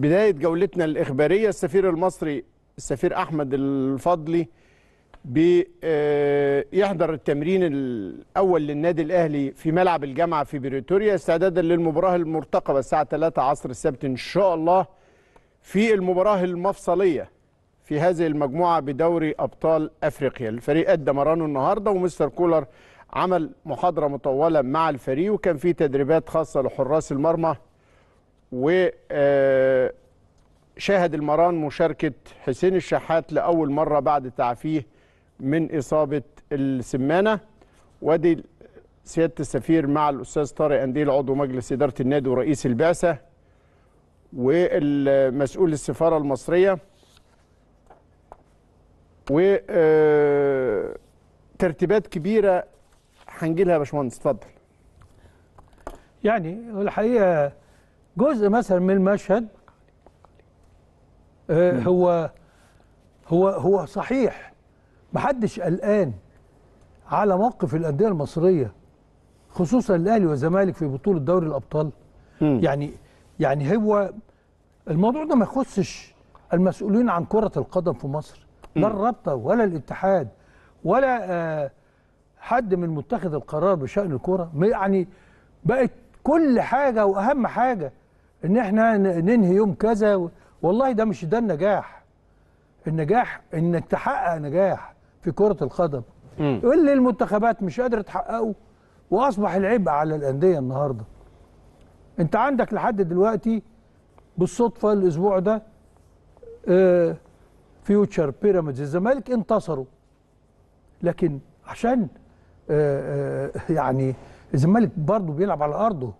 بداية جولتنا الإخبارية السفير المصري السفير أحمد الفضلي بيحضر آه، التمرين الأول للنادي الأهلي في ملعب الجامعة في بريتوريا استعدادا للمباراة المرتقبة الساعة 3 عصر السبت إن شاء الله في المباراة المفصلية في هذه المجموعة بدوري أبطال أفريقيا الفريق أدى مرانه النهاردة ومستر كولر عمل محاضرة مطولة مع الفريق وكان في تدريبات خاصة لحراس المرمى وشاهد المران مشاركة حسين الشحات لأول مرة بعد تعافيه من إصابة السمانة وادي سيادة السفير مع الأستاذ طارق أنديل عضو مجلس إدارة النادي ورئيس البعثة والمسؤول السفارة المصرية وترتيبات كبيرة هنجيلها يا باشمهندس اتفضل يعني الحقيقة جزء مثلا من المشهد آه، هو هو هو صحيح محدش قلقان على موقف الانديه المصريه خصوصا الاهلي والزمالك في بطوله دوري الابطال م. يعني يعني هو الموضوع ده ما يخصش المسؤولين عن كره القدم في مصر لا الرابطه ولا الاتحاد ولا آه، حد من متخذ القرار بشان الكره يعني بقت كل حاجة وأهم حاجة إن إحنا ننهي يوم كذا والله ده مش ده النجاح النجاح إنك تحقق نجاح في كرة القدم اللي المنتخبات مش قادرة تحققه وأصبح العبء على الأندية النهاردة أنت عندك لحد دلوقتي بالصدفة الأسبوع ده آه فيوتشر بيراميدز الزمالك انتصروا لكن عشان آه آه يعني الزمالك برضه بيلعب على ارضه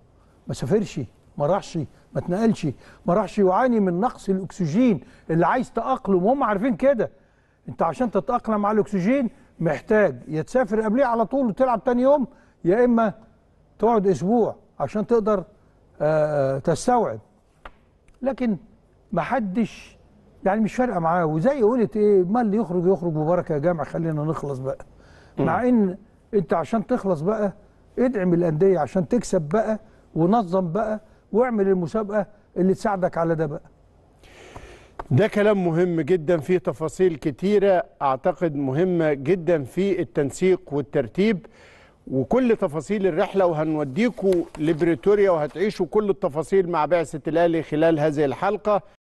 ما سافرش ما راحش ما اتنقلش ما راحش يعاني من نقص الاكسجين اللي عايز تاقلم وهم عارفين كده انت عشان تتاقلم على الاكسجين محتاج يا تسافر قبليه على طول وتلعب تاني يوم يا اما تقعد اسبوع عشان تقدر آه، آه، تستوعب لكن ما حدش يعني مش فارقه معاه وزي قلت ايه ما اللي يخرج يخرج وبركه يا جامع خلينا نخلص بقى مع ان انت عشان تخلص بقى ادعم الانديه عشان تكسب بقى ونظم بقى واعمل المسابقه اللي تساعدك على ده بقى ده كلام مهم جدا فيه تفاصيل كتيرة أعتقد مهمة جدا في التنسيق والترتيب وكل تفاصيل الرحلة وهنوديكم لبريتوريا وهتعيشوا كل التفاصيل مع بعثة الأهلي خلال هذه الحلقة